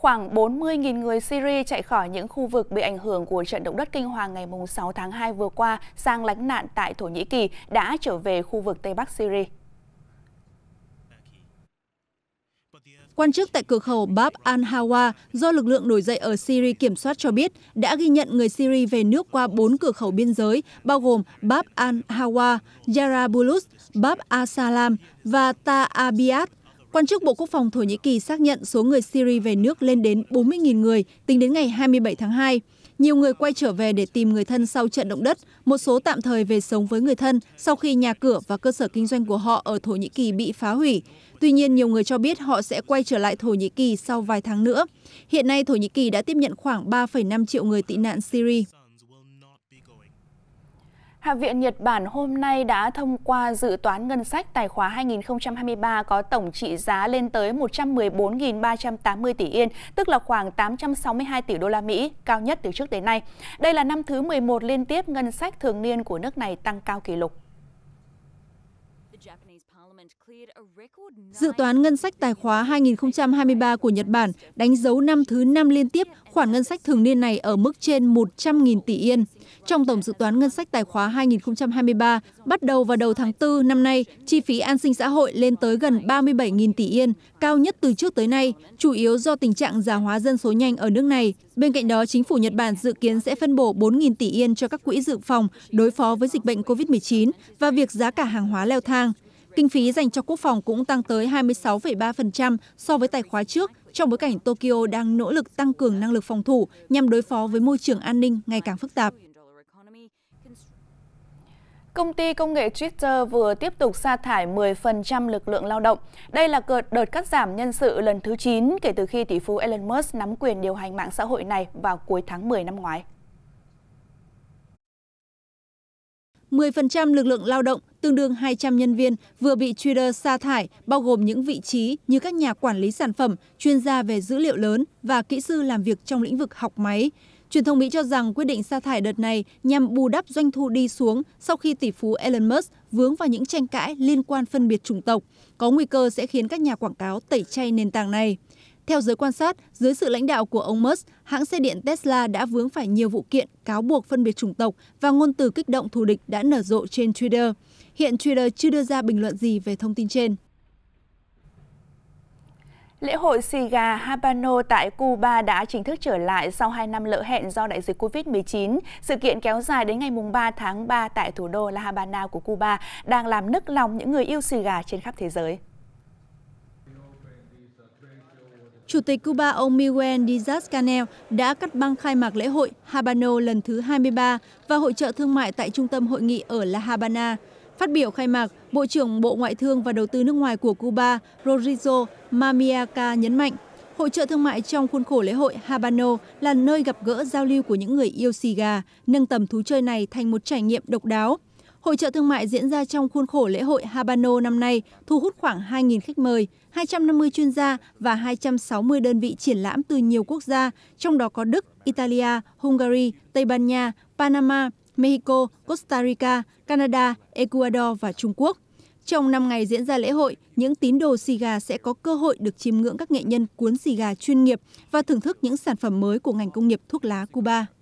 Khoảng 40.000 người Syria chạy khỏi những khu vực bị ảnh hưởng của trận động đất kinh hoàng ngày 6 tháng 2 vừa qua sang lánh nạn tại Thổ Nhĩ Kỳ đã trở về khu vực Tây Bắc Syria. Quan chức tại cửa khẩu Bab al-Hawa do lực lượng nổi dậy ở Syria kiểm soát cho biết đã ghi nhận người Syria về nước qua bốn cửa khẩu biên giới, bao gồm Bab al-Hawa, Yarabulus, Bab al-Salam và Ta Abiyat Quan chức Bộ Quốc phòng Thổ Nhĩ Kỳ xác nhận số người Syria về nước lên đến 40.000 người tính đến ngày 27 tháng 2. Nhiều người quay trở về để tìm người thân sau trận động đất, một số tạm thời về sống với người thân sau khi nhà cửa và cơ sở kinh doanh của họ ở Thổ Nhĩ Kỳ bị phá hủy. Tuy nhiên, nhiều người cho biết họ sẽ quay trở lại Thổ Nhĩ Kỳ sau vài tháng nữa. Hiện nay, Thổ Nhĩ Kỳ đã tiếp nhận khoảng 3,5 triệu người tị nạn Syria. Hạ viện Nhật Bản hôm nay đã thông qua dự toán ngân sách tài khoá 2023 có tổng trị giá lên tới 114.380 tỷ yên, tức là khoảng 862 tỷ đô la Mỹ, cao nhất từ trước đến nay. Đây là năm thứ 11 liên tiếp ngân sách thường niên của nước này tăng cao kỷ lục. Dự toán ngân sách tài khóa 2023 của Nhật Bản đánh dấu năm thứ năm liên tiếp khoản ngân sách thường niên này ở mức trên 100.000 tỷ yên. Trong tổng dự toán ngân sách tài khóa 2023, bắt đầu vào đầu tháng 4 năm nay, chi phí an sinh xã hội lên tới gần 37.000 tỷ yên, cao nhất từ trước tới nay, chủ yếu do tình trạng già hóa dân số nhanh ở nước này. Bên cạnh đó, chính phủ Nhật Bản dự kiến sẽ phân bổ 4.000 tỷ yên cho các quỹ dự phòng đối phó với dịch bệnh COVID-19 và việc giá cả hàng hóa leo thang. Kinh phí dành cho quốc phòng cũng tăng tới 26,3% so với tài khóa trước, trong bối cảnh Tokyo đang nỗ lực tăng cường năng lực phòng thủ nhằm đối phó với môi trường an ninh ngày càng phức tạp. Công ty công nghệ Twitter vừa tiếp tục sa thải 10% lực lượng lao động. Đây là đợt cắt giảm nhân sự lần thứ 9 kể từ khi tỷ phú Elon Musk nắm quyền điều hành mạng xã hội này vào cuối tháng 10 năm ngoái. 10% lực lượng lao động, tương đương 200 nhân viên, vừa bị trader sa thải, bao gồm những vị trí như các nhà quản lý sản phẩm, chuyên gia về dữ liệu lớn và kỹ sư làm việc trong lĩnh vực học máy. Truyền thông Mỹ cho rằng quyết định sa thải đợt này nhằm bù đắp doanh thu đi xuống sau khi tỷ phú Elon Musk vướng vào những tranh cãi liên quan phân biệt chủng tộc, có nguy cơ sẽ khiến các nhà quảng cáo tẩy chay nền tảng này. Theo giới quan sát, dưới sự lãnh đạo của ông Musk, hãng xe điện Tesla đã vướng phải nhiều vụ kiện cáo buộc phân biệt chủng tộc và ngôn từ kích động thù địch đã nở rộ trên Twitter. Hiện Twitter chưa đưa ra bình luận gì về thông tin trên. Lễ hội xì gà Habano tại Cuba đã chính thức trở lại sau 2 năm lỡ hẹn do đại dịch COVID-19. Sự kiện kéo dài đến ngày 3 tháng 3 tại thủ đô La Habana của Cuba đang làm nức lòng những người yêu xì gà trên khắp thế giới. Chủ tịch Cuba ông Miguel Díaz Canel đã cắt băng khai mạc lễ hội Habano lần thứ 23 và hội trợ thương mại tại trung tâm hội nghị ở La Habana. Phát biểu khai mạc, Bộ trưởng Bộ Ngoại thương và Đầu tư nước ngoài của Cuba Rodrigo Mamiaca nhấn mạnh, hội trợ thương mại trong khuôn khổ lễ hội Habano là nơi gặp gỡ giao lưu của những người yêu xì gà, nâng tầm thú chơi này thành một trải nghiệm độc đáo – Hội trợ thương mại diễn ra trong khuôn khổ lễ hội Habano năm nay thu hút khoảng 2.000 khách mời, 250 chuyên gia và 260 đơn vị triển lãm từ nhiều quốc gia, trong đó có Đức, Italia, Hungary, Tây Ban Nha, Panama, Mexico, Costa Rica, Canada, Ecuador và Trung Quốc. Trong 5 ngày diễn ra lễ hội, những tín đồ xì gà sẽ có cơ hội được chiêm ngưỡng các nghệ nhân cuốn xì gà chuyên nghiệp và thưởng thức những sản phẩm mới của ngành công nghiệp thuốc lá Cuba.